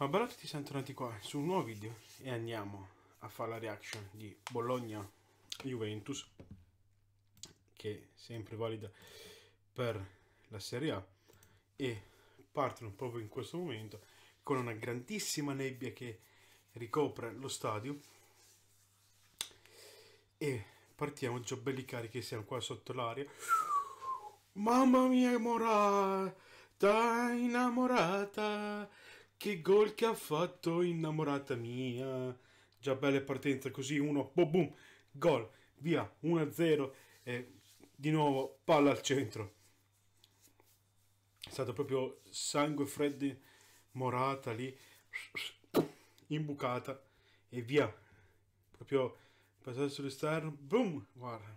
Ma bello che ti siamo tornati qua su un nuovo video e andiamo a fare la reaction di Bologna-Juventus che è sempre valida per la Serie A e partono proprio in questo momento con una grandissima nebbia che ricopre lo stadio e partiamo già belli carichi siamo qua sotto l'aria mamma mia mora da innamorata che gol che ha fatto innamorata mia. Già bella partenza così, uno, boom, boom, gol, via, 1-0 e di nuovo palla al centro. È stato proprio sangue freddo, morata lì, imbucata e via. Proprio passato sull'esterno, boom, guarda.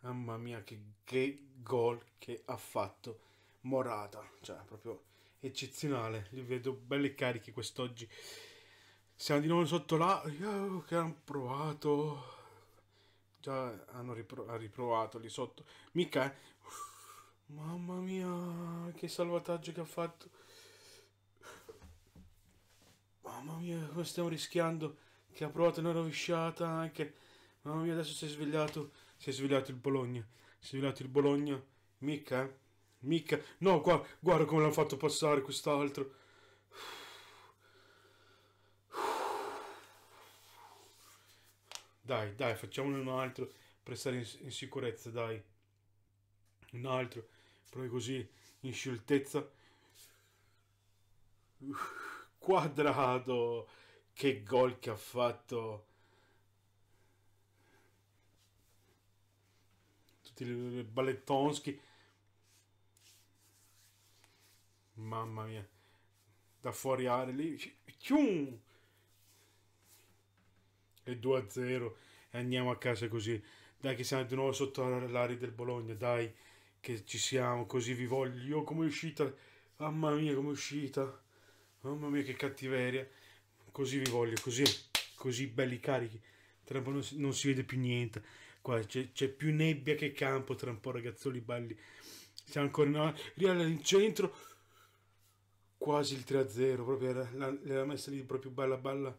Mamma mia che, che gol che ha fatto Morata, cioè proprio eccezionale. Li vedo belli carichi quest'oggi. Siamo di nuovo sotto là. Oh, che hanno provato. Già hanno ripro riprovato lì sotto. Mica. Eh? Mamma mia, che salvataggio che ha fatto. Mamma mia, come stiamo rischiando? Che ha provato una rovesciata anche. Mamma mia, adesso si è svegliato. Si è svegliato il Bologna. Si è svegliato il Bologna. Mica. Eh? Mica. No, guarda, guarda come l'hanno fatto passare quest'altro. Dai, dai, facciamone un altro per stare in, in sicurezza, dai. Un altro, proprio così, in scioltezza. Quadrato, che gol che ha fatto. Tutti i ballettonschi. mamma mia, da fuori area lì, chium! e 2-0 a e andiamo a casa così. Dai che siamo di nuovo sotto l'aria del Bologna, dai che ci siamo, così vi voglio. Io come uscita, mamma mia come è uscita, mamma mia che cattiveria. Così vi voglio, così, così belli carichi. Tra un po' non si, non si vede più niente, qua c'è, più nebbia che campo, tra un po' ragazzoli belli. Siamo ancora in avanti, in centro, quasi il 3-0, proprio era, l'era messa lì proprio balla balla,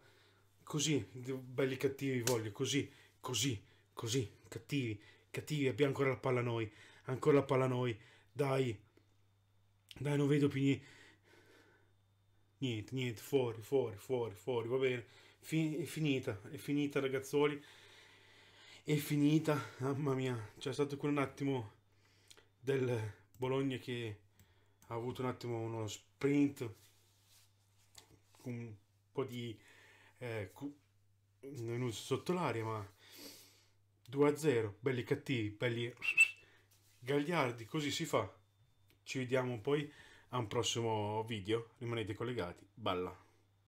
così, belli cattivi voglio, così, così, così, cattivi, cattivi, abbiamo ancora la palla noi, ancora la palla noi, dai, dai, non vedo più niente, niente, niente, fuori, fuori, fuori, fuori, va bene, fin è finita, è finita ragazzuoli, è finita, mamma mia, c'è stato quell'attimo del Bologna che ha avuto un attimo uno sprint, un po' di... Eh, non uso sotto l'aria, ma 2-0, belli cattivi, belli gagliardi, così si fa. Ci vediamo poi a un prossimo video, rimanete collegati, balla!